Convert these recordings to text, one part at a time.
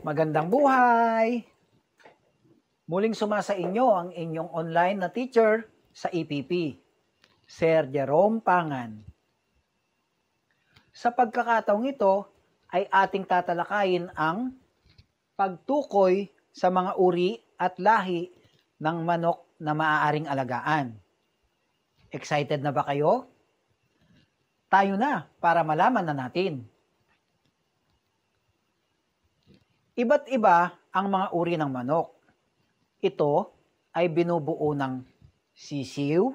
Magandang buhay! Muling sumasa inyo ang inyong online na teacher sa EPP, Sir Jerome Pangan. Sa pagkakataong ito, ay ating tatalakayin ang pagtukoy sa mga uri at lahi ng manok na maaaring alagaan. Excited na ba kayo? Tayo na para malaman na natin. Iba't iba ang mga uri ng manok. Ito ay binubuo ng sisiw,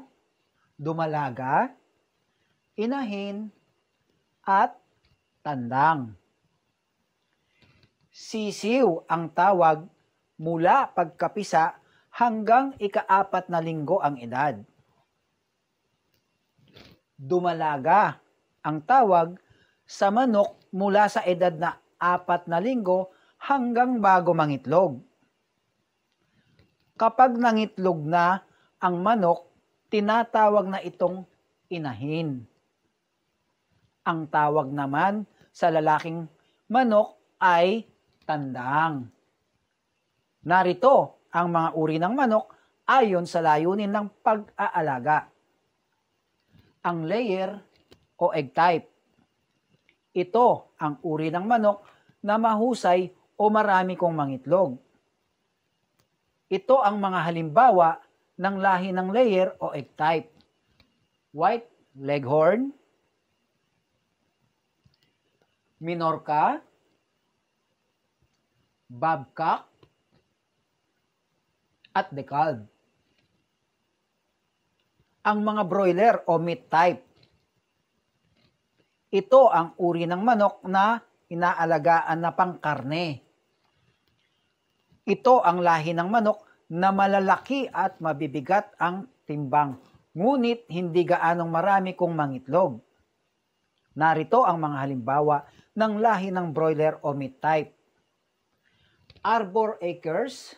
dumalaga, inahin, at tandang. Sisiw ang tawag mula pagkapisa hanggang ikaapat na linggo ang edad. Dumalaga ang tawag sa manok mula sa edad na apat na linggo hanggang bago mangitlog. Kapag nangitlog na ang manok, tinatawag na itong inahin. Ang tawag naman sa lalaking manok ay tandang. Narito ang mga uri ng manok ayon sa layunin ng pag-aalaga. Ang layer o egg type. Ito ang uri ng manok na mahusay o marami kong mangitlog. Ito ang mga halimbawa ng lahi ng layer o egg type. White Leghorn, Minorca, Babcock, at Decalb. Ang mga broiler o meat type. Ito ang uri ng manok na inaalagaan na pangkarne. Ito ang lahi ng manok na malalaki at mabibigat ang timbang, ngunit hindi gaanong marami kung mangitlog. Narito ang mga halimbawa ng lahi ng broiler o meat type. Arbor Acres,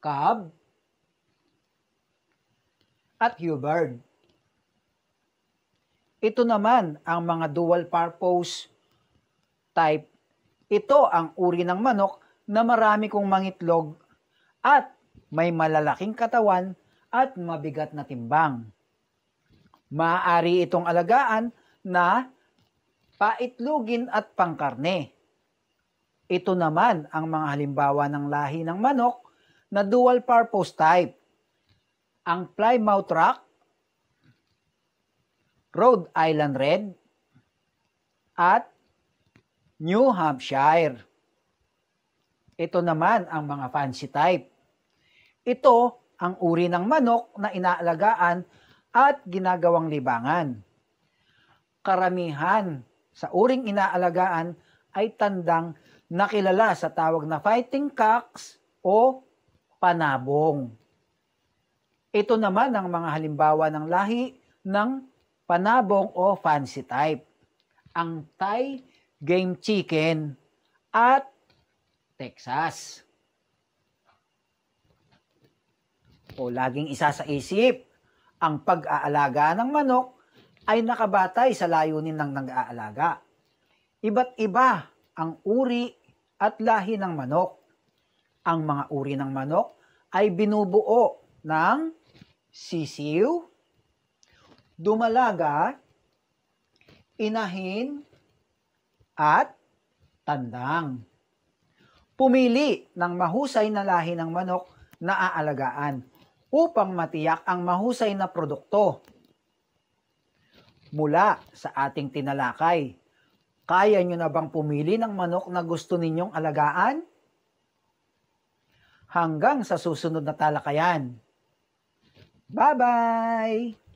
Cobb, at Hubbard. Ito naman ang mga dual purpose type. Ito ang uri ng manok na marami kong mangitlog at may malalaking katawan at mabigat na timbang. Maaari itong alagaan na paitlugin at pangkarne. Ito naman ang mga halimbawa ng lahi ng manok na dual purpose type. Ang Plymouth Rock, Rhode Island Red, at New Hampshire. Ito naman ang mga fancy type. Ito ang uri ng manok na inaalagaan at ginagawang libangan. Karamihan sa uring inaalagaan ay tandang na kilala sa tawag na fighting cocks o panabong. Ito naman ang mga halimbawa ng lahi ng panabong o fancy type. Ang Thai game chicken at Texas. O laging isa sa isip, ang pag-aalaga ng manok ay nakabatay sa layunin ng nag-aalaga. Iba't iba ang uri at lahi ng manok. Ang mga uri ng manok ay binubuo ng sisiw, dumalaga, inahin, at tandang. Pumili ng mahusay na lahi ng manok na aalagaan upang matiyak ang mahusay na produkto mula sa ating tinalakay kaya nyo na bang pumili ng manok na gusto ninyong alagaan? Hanggang sa susunod na talakayan. Bye-bye!